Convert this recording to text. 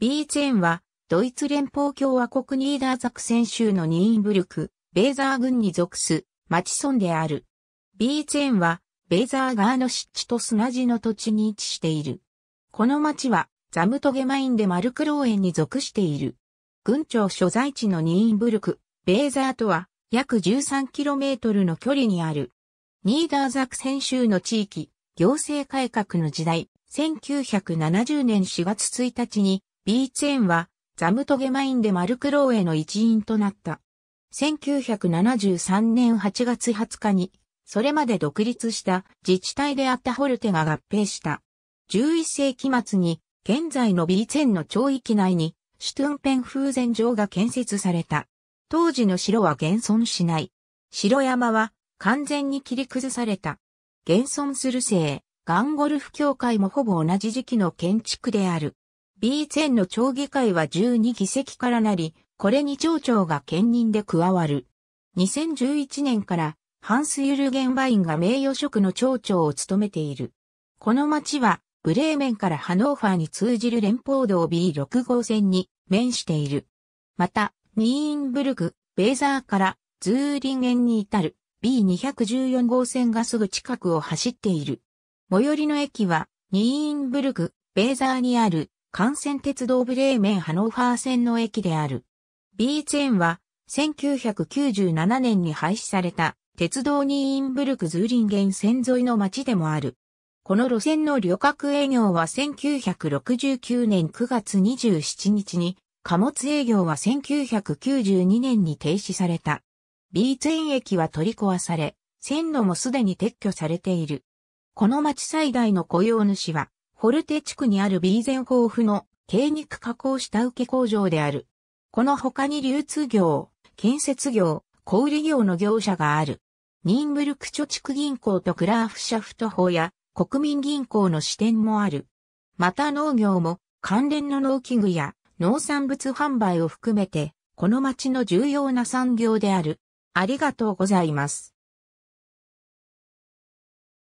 ビーツェンは、ドイツ連邦共和国ニーダーザクセン州のニーンブルク、ベーザー郡に属す、町村である。ビーツェンは、ベーザー側の湿地と砂地の土地に位置している。この町は、ザムトゲマインでマルクローンに属している。郡庁所在地のニーンブルク、ベーザーとは、約 13km の距離にある。ニーダーザクセン州の地域、行政改革の時代、1970年4月1日にビーツンはザムトゲマインでマルクローへの一員となった。1973年8月20日に、それまで独立した自治体であったホルテが合併した。11世紀末に、現在のビーツンの町域内に、シュトゥンペン風前城が建設された。当時の城は現存しない。城山は完全に切り崩された。現存するせい、ガンゴルフ協会もほぼ同じ時期の建築である。B ーツェの町議会は12議席からなり、これに町長が兼任で加わる。2011年からハンス・ユルゲンバインが名誉職の町長を務めている。この町はブレーメンからハノーファーに通じる連邦道 B6 号線に面している。また、ニーンブルグ、ベーザーからズーリンゲンに至る B214 号線がすぐ近くを走っている。最寄りの駅はニーンブルグ、ベーザーにある幹線鉄道ブレーメン・ハノーファー線の駅である。ビーツェンは、1997年に廃止された、鉄道ニーインブルク・ズーリンゲン線沿いの町でもある。この路線の旅客営業は1969年9月27日に、貨物営業は1992年に停止された。ビーツェン駅は取り壊され、線路もすでに撤去されている。この町最大の雇用主は、ホルテ地区にあるビーゼンホーフの鶏肉加工下請け工場である。この他に流通業、建設業、小売業の業者がある。ニンブルク貯蓄銀行とクラーフシャフト法や国民銀行の支店もある。また農業も関連の農機具や農産物販売を含めて、この町の重要な産業である。ありがとうございます。